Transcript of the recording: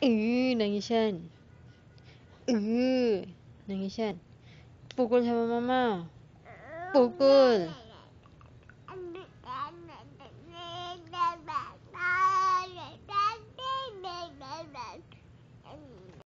Eh, nangis kan? Eh, nangis kan? Pukul sama mama. Pukul. Mama.